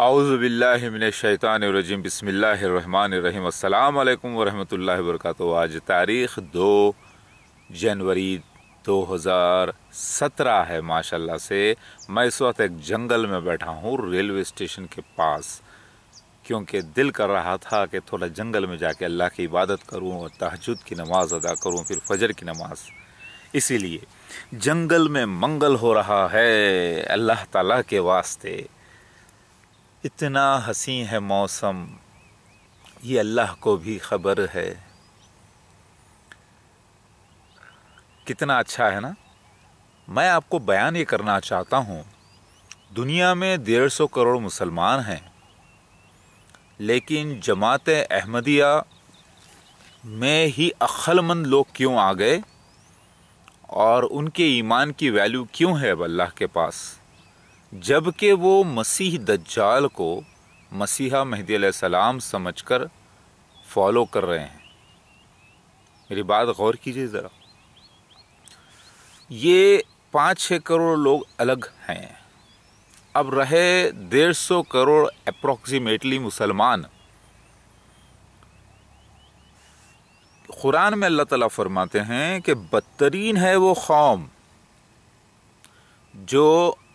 आउज़बिल्लिमिनशैतानरजीम बसमीम् अल्लाम वरहमल वर्क आज तारीख़ दो जनवरी 2017 है माशाल्लाह से मैं इस वक्त एक जंगल में बैठा हूँ रेलवे स्टेशन के पास क्योंकि दिल कर रहा था कि थोड़ा जंगल में जाके अल्लाह की इबादत करूँ और तहजद की नमाज़ अदा करूँ फिर फजर की नमाज़ इसीलिए जंगल में मंगल हो रहा है अल्लाह ताला के वास्ते इतना हसी है मौसम ये अल्लाह को भी ख़बर है कितना अच्छा है ना मैं आपको बयान ये करना चाहता हूँ दुनिया में डेढ़ सौ करोड़ मुसलमान हैं लेकिन जमात अहमदिया में ही अक्लमंद लोग क्यों आ गए और उनके ईमान की वैल्यू क्यों है अब अल्लाह के पास जबकि वो मसीह दज्जाल को मसीहा महदी सलाम समझकर फॉलो कर रहे हैं मेरी बात गौर कीजिए ज़रा ये पाँच छः करोड़ लोग अलग हैं अब रहे डेढ़ सौ करोड़ अप्रोक्सीमेटली मुसलमान कुरान में अल्लाह ताला फरमाते हैं कि बदतरीन है वो कौम जो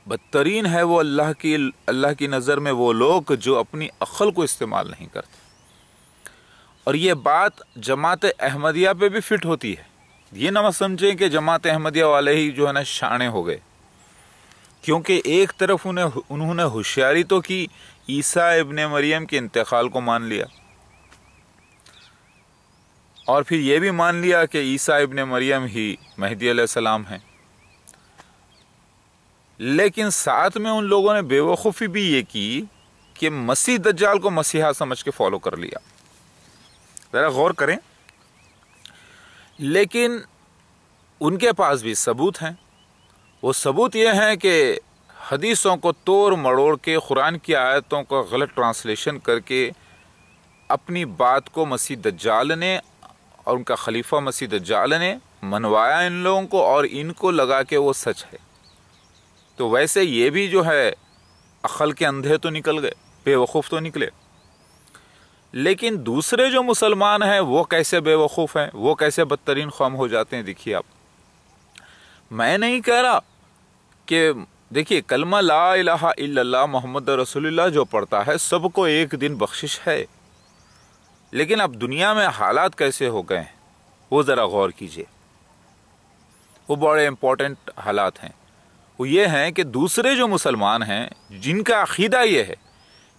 बदतरीन है वो अल्लाह की अल्लाह की नज़र में वो लोग जो अपनी अक़ल को इस्तेमाल नहीं करते और ये बात जमात अहमदिया पे भी फिट होती है ये ना मत समझें कि जमात अहमदिया वाले ही जो है ना शाणे हो गए क्योंकि एक तरफ उन्हें उन्होंने होशियारी तो की ईसा इबन मरियम के इंतकाल को मान लिया और फिर ये भी मान लिया कि ईसा इबन मरियम ही महदी सलाम हैं लेकिन साथ में उन लोगों ने बेवकूफ़ी भी ये की कि मसीह दज्जाल को मसीहा समझ के फॉलो कर लिया ज़रा गौर करें लेकिन उनके पास भी सबूत हैं वो सबूत ये हैं कि हदीसों को तोड़ मड़ोड़ के कुरान की आयतों का गलत ट्रांसलेशन करके अपनी बात को मसीह दज्जाल ने और उनका खलीफा मसीह दज्जाल ने मनवाया इन लोगों को और इनको लगा कि वो सच है तो वैसे ये भी जो है अखल के अंधे तो निकल गए बेवकूफ़ तो निकले लेकिन दूसरे जो मुसलमान हैं वो कैसे बेवकूफ़ हैं वो कैसे बदतरीन कौम हो जाते हैं देखिए आप मैं नहीं कह रहा कि देखिए कलमा ला इलाहा इल्ला मोहम्मद रसोल्ला जो पढ़ता है सबको एक दिन बख्शिश है लेकिन अब दुनिया में हालात कैसे हो गए हैं वो ज़रा गौर कीजिए वो बड़े इम्पोर्टेंट हालात हैं वो ये हैं कि दूसरे जो मुसलमान हैं जिनका अकीदा ये है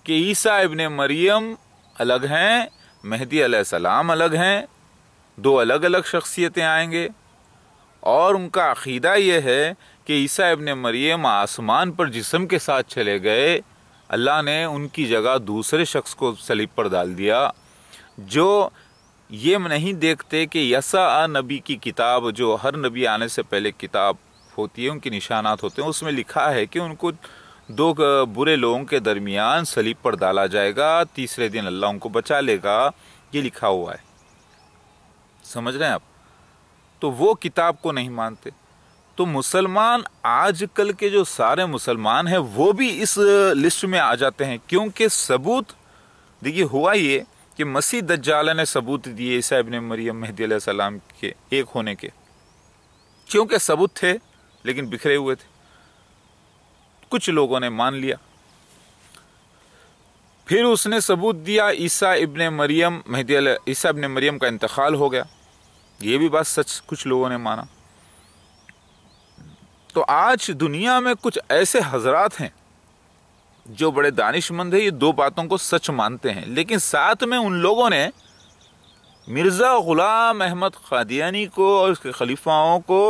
कि ईसा इबन मरियम अलग हैं मेहदी सलाम अलग हैं दो अलग अलग शख्सियतें आएंगे और उनका अकीदा ये है कि ईसा इबन मरियम आसमान पर जिसम के साथ चले गए अल्लाह ने उनकी जगह दूसरे शख्स को सलीब पर डाल दिया जो ये नहीं देखते कि यसा नबी की किताब जो हर नबी आने से पहले किताब होती है उनके निशानात होते हैं उसमें लिखा है कि उनको दो बुरे लोगों के दरमियान सलीब पर डाला जाएगा तीसरे दिन अल्लाह उनको बचा लेगा ये लिखा हुआ है समझ रहे हैं आप तो वो किताब को नहीं मानते तो मुसलमान आजकल के जो सारे मुसलमान हैं वो भी इस लिस्ट में आ जाते हैं क्योंकि सबूत देखिए हुआ ये कि मसीह दज्जाल ने सबूत दिए ईसा इबन मरियम मेहदी सलाम के एक होने के क्योंकि सबूत थे लेकिन बिखरे हुए थे कुछ लोगों ने मान लिया फिर उसने सबूत दिया ईसा इब्ने मरियम महदी ईसा इब्ने मरियम का इंतकाल हो गया ये भी बात सच कुछ लोगों ने माना तो आज दुनिया में कुछ ऐसे हजरात हैं जो बड़े दानिशमंद है ये दो बातों को सच मानते हैं लेकिन साथ में उन लोगों ने मिर्ज़ा ग़ुलाम अहमद कादियानी को और उसके खलीफाओं को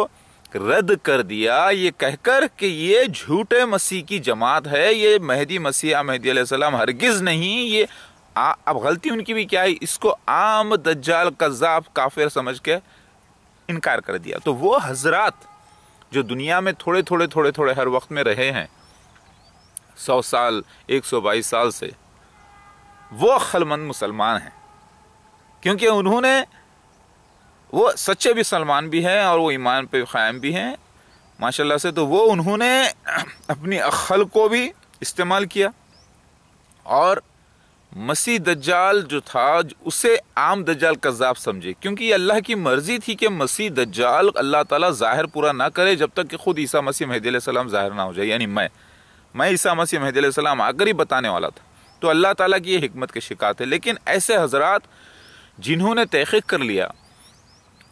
रद्द कर दिया ये कहकर कि ये झूठे मसीह की जमात है ये मेहदी मसीह मेहदी सलाम हरगिज़ नहीं ये आ, अब गलती उनकी भी क्या है इसको आम दज्जाल कज़ाब काफिर समझ के इनकार कर दिया तो वो हजरात जो दुनिया में थोड़े थोड़े थोड़े थोड़े हर वक्त में रहे हैं सौ साल एक सौ बाईस साल से वो अक्लमंद मुसलमान हैं क्योंकि उन्होंने वो सच्चे भी सलमान भी हैं और वो ईमान पे क़ायम भी हैं माशाल्लाह से तो वो उन्होंने अपनी अखल को भी इस्तेमाल किया और मसीह दज्जाल जो था उसे आम दज्जाल कज़ाब समझे क्योंकि ये अल्लाह की मर्ज़ी थी कि मसीह दज्जाल अल्लाह ताला ज़ाहिर पूरा ना करे जब तक कि ख़ुद ईसा मसीह महदी सलाम ज़ाहिर ना हो जाए यानी मैं मैं ईसा मसीह महदी सलाम आकर ही बताने वाला था तो अल्लाह ताला की ये हमत के शिकायत है लेकिन ऐसे हजरात जिन्होंने तहक़ीक कर लिया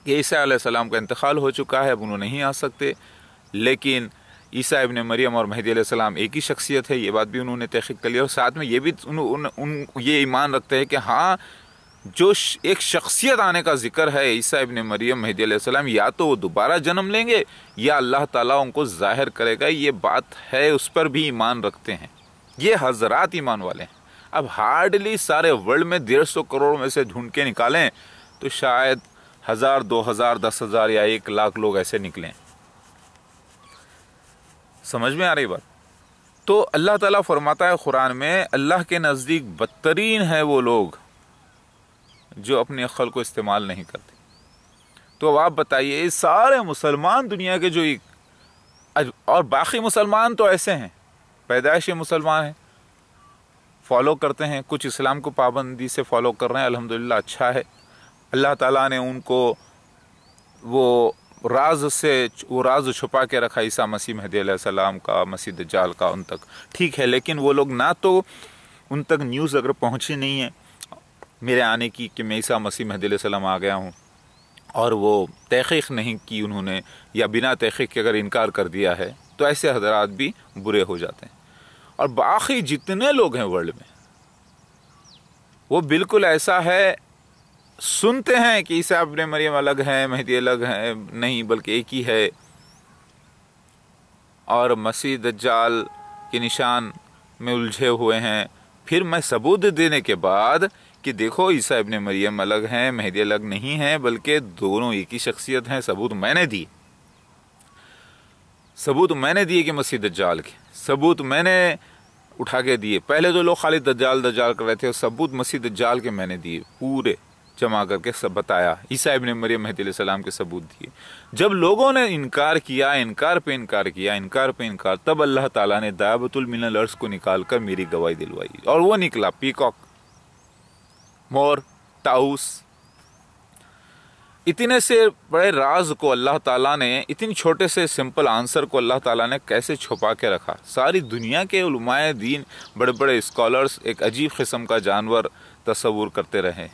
कि ईसा आसमाम का इंतकाल हो चुका है अब उन्होंने नहीं आ सकते लेकिन ईसा इबन मरियम और महदी सलाम एक ही शख्सियत है ये बात भी उन्होंने तहकीक कर ली और साथ में ये भी उन, उन, उन ये ईमान रखते हैं कि हाँ जो एक शख्सियत आने का जिक्र है ईसा इबन मरियम महदी सलाम या तो वो दोबारा जन्म लेंगे या अल्लाह ताला उनको ज़ाहिर करेगा ये बात है उस पर भी ईमान रखते हैं ये हज़रात ईमान वाले हैं अब हार्डली सारे वर्ल्ड में डेढ़ सौ करोड़ में से ढूंढ के निकालें तो शायद हज़ार दो हज़ार दस हज़ार या एक लाख लोग ऐसे निकलें समझ में आ रही बात तो अल्लाह ताला फरमाता है कुरान में अल्लाह के नज़दीक बदतरीन है वो लोग जो अपने अक्ल को इस्तेमाल नहीं करते तो अब आप बताइए सारे मुसलमान दुनिया के जो एक और बाकी मुसलमान तो ऐसे हैं पैदाइश मुसलमान हैं फॉलो करते हैं कुछ इस्लाम को पाबंदी से फॉलो कर रहे हैं अल्हम्दुलिल्लाह अच्छा है अल्लाह ताला ने उनको वो राज से वो राज छुपा के रखा ईसा मसीह महदी सलाम का मसीह जाल का उन तक ठीक है लेकिन वो लोग ना तो उन तक न्यूज़ अगर पहुंची नहीं है मेरे आने की कि मैं ईसा मसीह महदी सलाम आ गया हूँ और वो तहक़ीक़ नहीं की उन्होंने या बिना तहक़ीक़ के अगर इनकार कर दिया है तो ऐसे हजरात भी बुरे हो जाते हैं और बाकी जितने लोग हैं वर्ल्ड में वो बिल्कुल ऐसा है सुनते हैं कि ईसा अपने मरियम अलग हैं महदी अलग हैं नहीं बल्कि एक ही है और मसीह दज्जाल के निशान में उलझे हुए हैं फिर मैं सबूत देने के बाद कि देखो ईसा अपने मरियम अलग हैं मेहदी अलग नहीं हैं बल्कि दोनों एक ही शख्सियत हैं सबूत मैंने दिए सबूत मैंने दिए कि मसीह दज्जाल के सबूत मैंने उठा के दिए पहले जो तो लोग खालिद दज्जाल दज्जाल कर रहे थे और सबूत मसीह दज्जाल के मैंने दिए पूरे जमा करके सब बताया ईसा इबन मरियम सलाम के सबूत दिए जब लोगों ने इनकार किया इनकार पे इनकार किया इनकार पे इनकार तब अल्लाह ताला ने दायबतुलमिनल अर्स को निकाल कर मेरी गवाही दिलवाई और वो निकला पीकॉक मोर ताउस इतने से बड़े राज को अल्लाह ताला ने इतने छोटे से सिंपल आंसर को अल्लाह ताला ने कैसे छुपा के रखा सारी दुनिया के उलमाए दीन बड़े बड़े स्कॉलर्स एक अजीब किस्म का जानवर तस्वूर करते रहे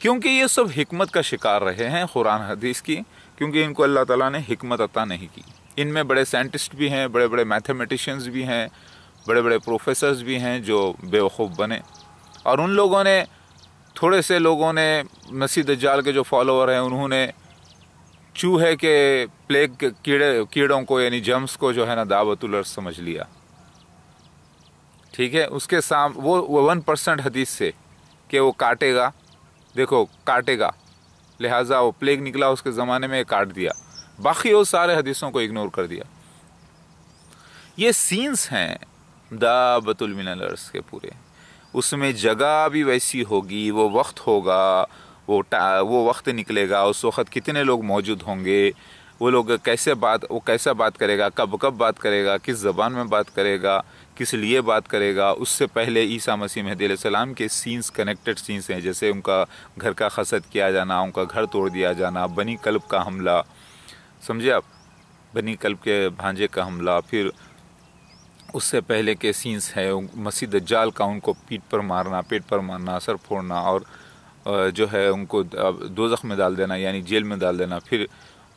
क्योंकि ये सब हिकमत का शिकार रहे हैं कुरान हदीस की क्योंकि इनको अल्लाह ताला ने हिकमत अता नहीं की इनमें बड़े साइंटिस्ट भी हैं बड़े बड़े मैथमेटिशियंस भी हैं बड़े बड़े प्रोफेसर्स भी हैं जो बेवकूफ़ बने और उन लोगों ने थोड़े से लोगों ने मसीद जाल के जो फॉलोअर हैं उन्होंने चूहे के प्लेग के कीड़े कीड़ों को यानी जम्स को जो है ना दावतुलर समझ लिया ठीक है उसके साम वो वन परसेंट हदीस से कि वो काटेगा देखो काटेगा लिहाजा वो प्लेग निकला उसके ज़माने में काट दिया बाकी वो सारे हदीसों को इग्नोर कर दिया ये सीन्स हैं दाबतुल मिनलर्स के पूरे उसमें जगह भी वैसी होगी वो वक्त होगा वो वो वक्त निकलेगा उस वक्त कितने लोग मौजूद होंगे वो लोग कैसे बात वो कैसा बात करेगा कब कब बात करेगा किस ज़बान में बात करेगा किस लिए बात करेगा उससे पहले ईसा मसीह महदीसलाम के सीन्स कनेक्टेड सीन्स हैं जैसे उनका घर का खसत किया जाना उनका घर तोड़ दिया जाना बनी कल्ब का हमला समझे आप बनी कल्ब के भांजे का हमला फिर उससे पहले के सीन्स हैं मसीद जाल का उनको पीठ पर मारना पेट पर मारना सर फोड़ना और जो है उनको दोजख में डाल देना यानी जेल में डाल देना फिर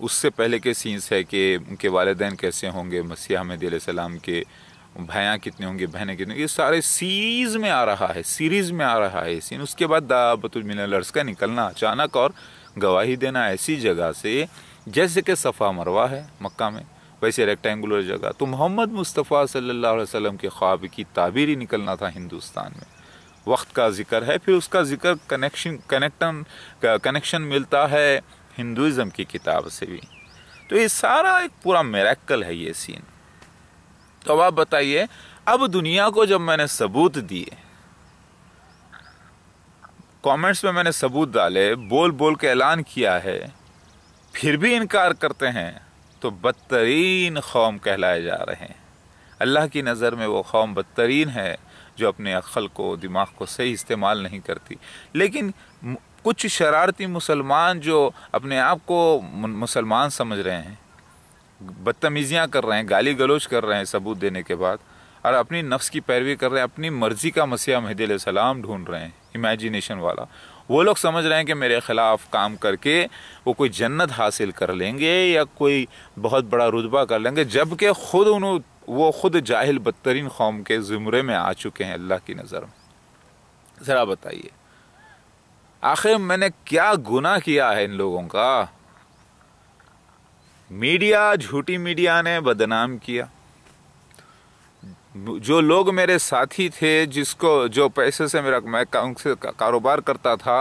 उससे पहले के सीन्स है कि उनके वालदेन कैसे होंगे मसीह अहमद सलाम के भैया कितने होंगे बहने कितने ये सारे सीरीज़ में आ रहा है सीरीज़ में आ रहा है सीन उसके बाद दाबतुलमिन लर्स का निकलना अचानक और गवाही देना ऐसी जगह से जैसे कि सफ़ा मरवा है मक्का में वैसे रेक्टेंगुलर जगह तो मोहम्मद मुस्तफ़ा सल्लल्लाहु अलैहि वसल्लम के ख्वाब की ताबीर ही निकलना था हिंदुस्तान में वक्त का जिक्र है फिर उसका जिक्र कनेक्शन कनेक्टन कनेक्शन मिलता है हिंदुज़म की किताब से भी तो ये सारा एक पूरा मेरेकल है ये सीन तो अब आप बताइए अब दुनिया को जब मैंने सबूत दिए कमेंट्स में मैंने सबूत डाले बोल बोल के ऐलान किया है फिर भी इनकार करते हैं तो बदतरीन कौम कहलाए जा रहे हैं अल्लाह की नज़र में वो कौम बदतरीन है जो अपने अक्ल को दिमाग को सही इस्तेमाल नहीं करती लेकिन कुछ शरारती मुसलमान जो अपने आप को मुसलमान समझ रहे हैं बदतमीजियाँ कर रहे हैं गाली गलोच कर रहे हैं सबूत देने के बाद और अपनी नफ्स की पैरवी कर रहे हैं अपनी मर्ज़ी का मसीह महद सलाम ढूंढ रहे हैं इमेजिनेशन वाला वो लोग समझ रहे हैं कि मेरे ख़िलाफ़ काम करके वो कोई जन्नत हासिल कर लेंगे या कोई बहुत बड़ा रुतबा कर लेंगे जबकि ख़ुद उन वो ख़ुद जाहिल बदतरीन कौम के ज़ुमरे में आ चुके हैं अल्लाह की नज़र में ज़रा बताइए आखिर मैंने क्या गुनाह किया है इन लोगों का मीडिया झूठी मीडिया ने बदनाम किया जो लोग मेरे साथी थे जिसको जो पैसे से मेरा मैं उनसे कारोबार करता था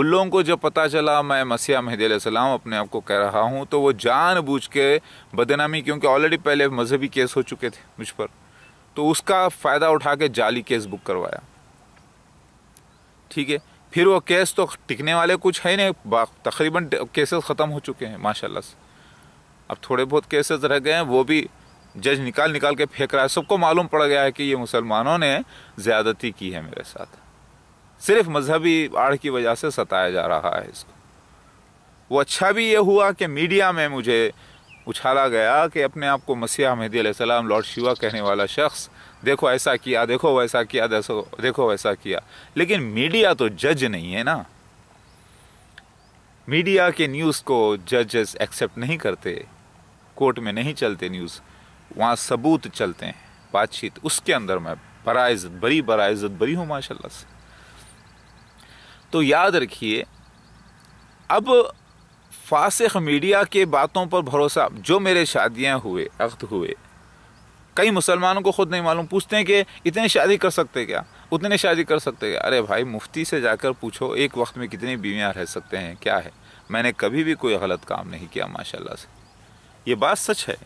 उन लोगों को जब पता चला मैं मसीहा महदी सलाम अपने आप को कह रहा हूँ तो वो जानबूझ के बदनामी क्योंकि ऑलरेडी पहले मजहबी केस हो चुके थे मुझ पर तो उसका फ़ायदा उठा के जाली केस बुक करवाया ठीक है फिर वो केस तो टिकने वाले कुछ है नहीं तकरीबन केसेस ख़त्म हो चुके हैं माशाल्लाह से अब थोड़े बहुत केसेस रह गए हैं वो भी जज निकाल निकाल के फेंक रहा है सबको मालूम पड़ गया है कि ये मुसलमानों ने ज़्यादती की है मेरे साथ सिर्फ मजहबी आड़ की वजह से सताया जा रहा है इसको वो अच्छा भी ये हुआ कि मीडिया में मुझे उछाला गया कि अपने आप को मसीह मेहदी सलाम लॉर्ड शिवा कहने वाला शख्स देखो ऐसा किया देखो वैसा किया देखो देखो वैसा किया लेकिन मीडिया तो जज नहीं है ना मीडिया के न्यूज़ को जजेस एक्सेप्ट नहीं करते कोर्ट में नहीं चलते न्यूज़ वहाँ सबूत चलते हैं बातचीत उसके अंदर मैं बरा इज़्ज़त बड़ी बरा इज़्ज़त बड़ी हूँ माशाल्लाह से तो याद रखिए अब फासिक मीडिया के बातों पर भरोसा जो मेरे शादियाँ हुए अख्त हुए कई मुसलमानों को खुद नहीं मालूम पूछते हैं कि इतने शादी कर सकते क्या उतने शादी कर सकते क्या अरे भाई मुफ्ती से जाकर पूछो एक वक्त में कितनी बीवियाँ रह सकते हैं क्या है मैंने कभी भी कोई गलत काम नहीं किया माशाल्लाह से ये बात सच है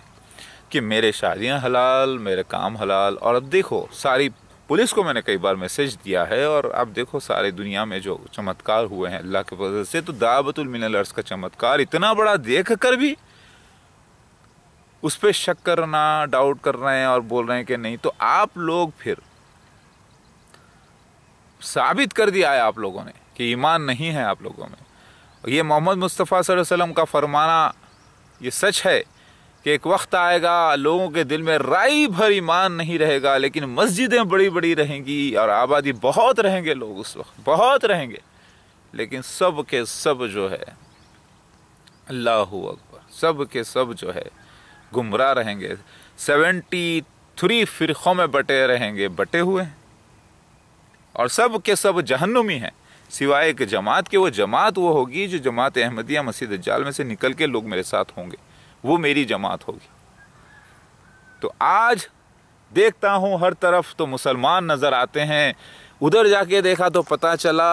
कि मेरे शादियां हलाल मेरे काम हलाल और अब देखो सारी पुलिस को मैंने कई बार मैसेज दिया है और अब देखो सारी दुनिया में जो चमत्कार हुए हैं अल्लाह के फजल से तो दावतुल मिनलर्स का चमत्कार इतना बड़ा देख कर भी उस पर शक करना डाउट कर रहे हैं और बोल रहे हैं कि नहीं तो आप लोग फिर साबित कर दिया है आप लोगों ने कि ईमान नहीं है आप लोगों में ये मोहम्मद मुस्तफ़ा वसल्लम का फरमाना ये सच है कि एक वक्त आएगा लोगों के दिल में राय भर ईमान नहीं रहेगा लेकिन मस्जिदें बड़ी बड़ी रहेंगी और आबादी बहुत रहेंगे लोग उस वक्त बहुत रहेंगे लेकिन सब के सब जो है अल्लाह अकबर सब के सब जो है गुमराह रहेंगे सेवेंटी थ्री फ़िरक़ों में बटे रहेंगे बटे हुए हैं और सब के सब जहन्नुमी हैं सिवाय एक जमात के वो जमात वो होगी जो जमात अहमदिया मसीद जाल में से निकल के लोग मेरे साथ होंगे वो मेरी जमात होगी तो आज देखता हूँ हर तरफ तो मुसलमान नज़र आते हैं उधर जाके देखा तो पता चला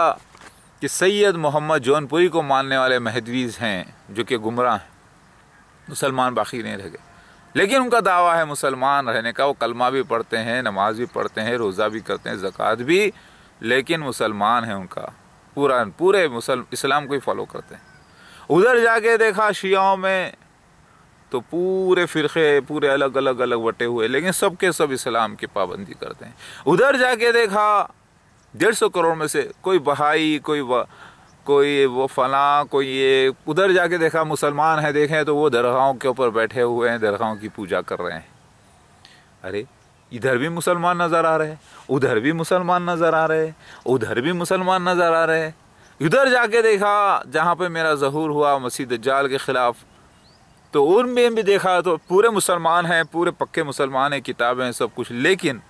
कि सैयद मोहम्मद जौनपुरी को मानने वाले महदवीज़ हैं जो कि गुमराह हैं मुसलमान बाकी नहीं रह गए लेकिन उनका दावा है मुसलमान रहने का वो कलमा भी पढ़ते हैं नमाज भी पढ़ते हैं रोज़ा भी करते हैं ज़क़़त भी लेकिन मुसलमान हैं उनका पूरा पूरे मुसलम इस्लाम को ही फॉलो करते हैं उधर जाके देखा शियाओं में तो पूरे फ़िरक़े पूरे अलग अलग अलग बटे हुए लेकिन सब के सब इस्लाम की पाबंदी करते हैं उधर जाके देखा डेढ़ सौ करोड़ में से कोई बहाई कोई वा, कोई वो फलां कोई ये उधर जाके देखा मुसलमान हैं देखें तो वो दरगाहों के ऊपर बैठे हुए हैं दरगाहों की पूजा कर रहे हैं अरे इधर भी मुसलमान नज़र आ रहे हैं उधर भी मुसलमान नज़र आ रहे हैं उधर भी मुसलमान नज़र आ रहे हैं इधर जाके देखा जहाँ पे मेरा जहूर हुआ मसीद जाल के ख़िलाफ़ तो उनमें भी देखा तो पूरे मुसलमान हैं पूरे पक्के मुसलमान हैं किताबें हैं सब कुछ लेकिन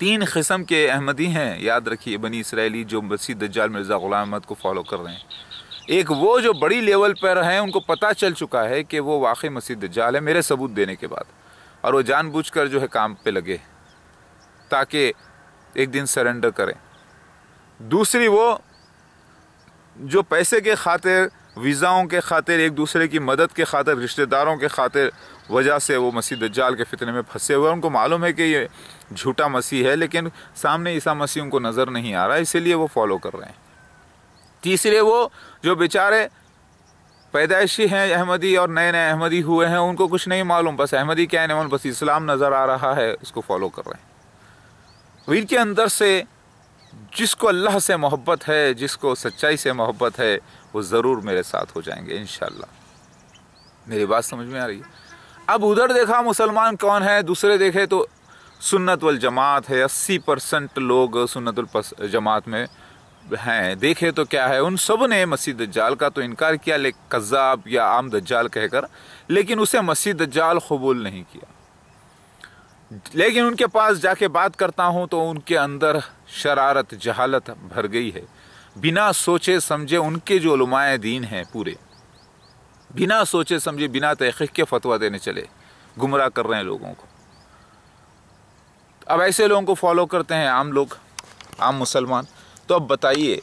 तीन किस्म के अहमदी हैं याद रखिए बनी इसराइली जो मसीद जाल मिर्ज़ा ग़ुलाम अहमद को फॉलो कर रहे हैं एक वो जो बड़ी लेवल पर हैं उनको पता चल चुका है कि वो वाकई मसीद जाल है मेरे सबूत देने के बाद और वो जानबूझकर जो है काम पे लगे ताकि एक दिन सरेंडर करें दूसरी वो जो पैसे के खातिर वीज़ाओं के खातिर एक दूसरे की मदद के खातिर रिश्तेदारों के खातिर वजह से वो मसीह दज्जाल के फितने में फंसे हुए हैं उनको मालूम है कि ये झूठा मसीह है लेकिन सामने ईसा मसीह उनको नज़र नहीं आ रहा इसीलिए वो फॉलो कर रहे हैं तीसरे वो जो बेचारे पैदाइशी हैं अहमदी और नए नए अहमदी हुए हैं उनको कुछ नहीं मालूम बस अहमदी क्या है बस इस्लाम नज़र आ रहा है उसको फॉलो कर रहे हैं वीर के अंदर से जिसको अल्लाह से मोहब्बत है जिसको सच्चाई से मोहब्बत है वो ज़रूर मेरे साथ हो जाएंगे इन मेरी बात समझ में आ रही है अब उधर देखा मुसलमान कौन है दूसरे देखे तो सुन्नत वल जमात है अस्सी परसेंट लोग सुन्नत जमात में हैं देखे तो क्या है उन सब ने मसीह दज्जाल का तो इनकार किया ले कज़ाब या आम दज्जाल कहकर लेकिन उसे मसीह दज्जाल कबूल नहीं किया लेकिन उनके पास जाके बात करता हूँ तो उनके अंदर शरारत जहालत भर गई है बिना सोचे समझे उनके जो लुमाए दीन हैं पूरे बिना सोचे समझे बिना तहकीक के फतवा देने चले गुमराह कर रहे हैं लोगों को अब ऐसे लोगों को फॉलो करते हैं आम लोग आम मुसलमान तो अब बताइए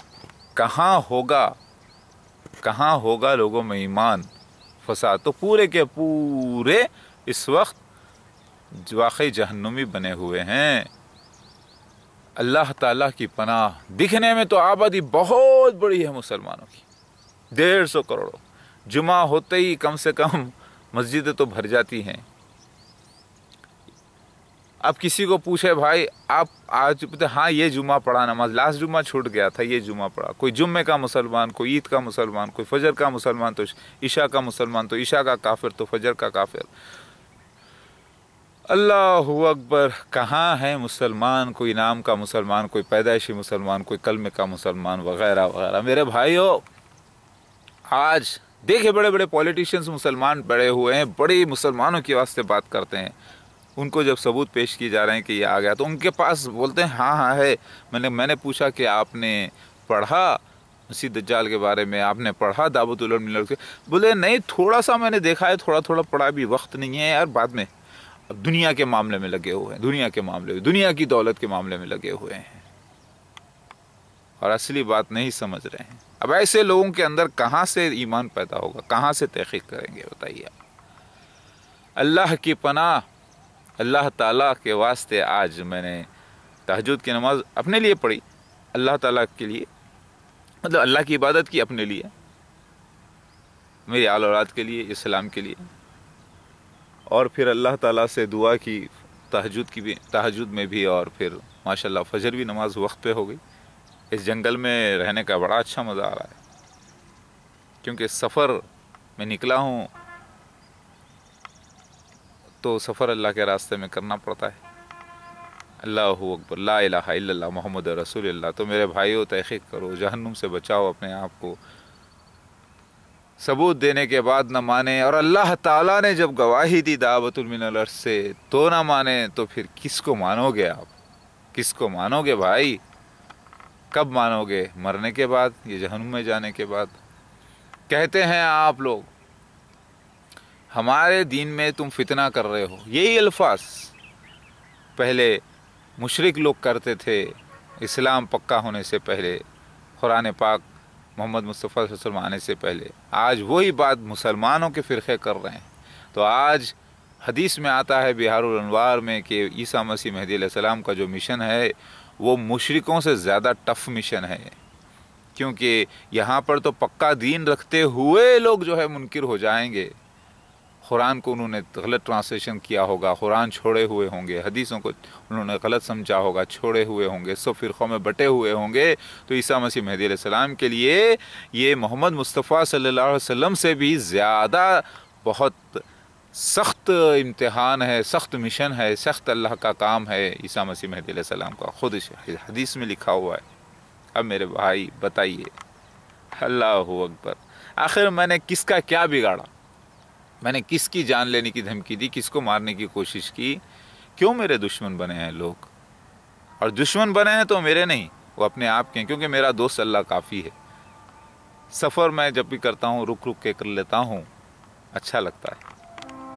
कहाँ होगा कहाँ होगा लोगों में ईमान फसा तो पूरे के पूरे इस वक्त वाकई जहनुमी बने हुए हैं अल्लाह ताला की पनाह दिखने में तो आबादी बहुत बड़ी है मुसलमानों की डेढ़ सौ करोड़ जुमा होते ही कम से कम मस्जिदें तो भर जाती हैं अब किसी को पूछे भाई आप आज हाँ ये जुमा पढ़ा नमाज लास्ट जुमा छूट गया था ये जुमा पढ़ा कोई जुम्मे का मुसलमान कोई ईद का मुसलमान कोई फजर का मुसलमान तो ईशा का मुसलमान तो ईशा का काफिर तो फजर का काफिर अल्लाह अकबर कहाँ है मुसलमान कोई नाम का मुसलमान कोई पैदाइशी मुसलमान कोई कलमे का मुसलमान वगैरह वगैरह मेरे भाई आज देखे बड़े बड़े पॉलिटिशियंस मुसलमान बड़े हुए हैं बड़े मुसलमानों के वास्ते बात करते हैं उनको जब सबूत पेश किए जा रहे हैं कि ये आ गया तो उनके पास बोलते हैं हाँ हाँ है मैंने मैंने पूछा कि आपने पढ़ा उसी दज्जाल के बारे में आपने पढ़ा मिलर के बोले नहीं थोड़ा सा मैंने देखा है थोड़ा थोड़ा पढ़ा भी वक्त नहीं है यार बाद में अब दुनिया के मामले में लगे हुए हैं दुनिया के मामले में दुनिया की दौलत के मामले में लगे हुए हैं और असली बात नहीं समझ रहे हैं अब ऐसे लोगों के अंदर कहाँ से ईमान पैदा होगा कहाँ से तहकीक करेंगे बताइए अल्लाह की पनाह अल्लाह ताला के वास्ते आज मैंने तहजद की नमाज़ अपने लिए पढ़ी अल्लाह ताला के लिए मतलब अल्लाह की इबादत की अपने लिए मेरी आल औलाद के लिए इस्लाम के लिए और फिर अल्लाह ताला से दुआ की तहजद की भी तहजद में भी और फिर माशाल्लाह फजर भी नमाज वक्त पे हो गई इस जंगल में रहने का बड़ा अच्छा मज़ा आ रहा है क्योंकि सफ़र में निकला हूँ तो सफ़र अल्लाह के रास्ते में करना पड़ता है अल्लाह अकबर ला मोहम्मद रसूल तो मेरे भाइयों तहक़ीक करो जहन्नुम से बचाओ अपने आप को सबूत देने के बाद ना माने और अल्लाह ताला ने जब गवाही दी दावतुलमिनलर्स से तो ना माने तो फिर किस को मानोगे आप किस को मानोगे भाई कब मानोगे मरने के बाद ये जहनुम में जाने के बाद कहते हैं आप लोग हमारे दीन में तुम फितना कर रहे हो यही अल्फाज पहले मुशरक लोग करते थे इस्लाम पक्का होने से पहले कुरान पाक मोहम्मद मुस्तफ़ा आने से पहले आज वही बात मुसलमानों के फ़िरक़े कर रहे हैं तो आज हदीस में आता है बिहार में कि ईसा मसीह महदी सलाम का जो मिशन है वो मुशरक़ों से ज़्यादा टफ़ मिशन है क्योंकि यहाँ पर तो पक्का दीन रखते हुए लोग जो है मुनकर हो जाएंगे कुरान को उन्होंने गलत ट्रांसलेशन किया होगा कुरान छोड़े हुए होंगे हदीसों को उन्होंने गलत समझा होगा छोड़े हुए होंगे सो फ़िरक़ों में बटे हुए होंगे तो ईसा मसीह महदी सलाम के लिए ये मोहम्मद मुस्तफ़ा सल्लल्लाहु अलैहि वसल्लम से भी ज़्यादा बहुत सख्त इम्तहान है सख्त मिशन है सख्त अल्लाह का काम है ईसा मसीह महदी सलाम का ख़ुद हदीस में लिखा हुआ है अब मेरे भाई बताइए अल्लाह अकबर आखिर मैंने किसका क्या बिगाड़ा मैंने किसकी जान लेने की धमकी दी किसको मारने की कोशिश की क्यों मेरे दुश्मन बने हैं लोग और दुश्मन बने हैं तो मेरे नहीं वो अपने आप के हैं क्योंकि मेरा दोस्त अल्लाह काफ़ी है सफ़र मैं जब भी करता हूँ रुक रुक के कर लेता हूँ अच्छा लगता है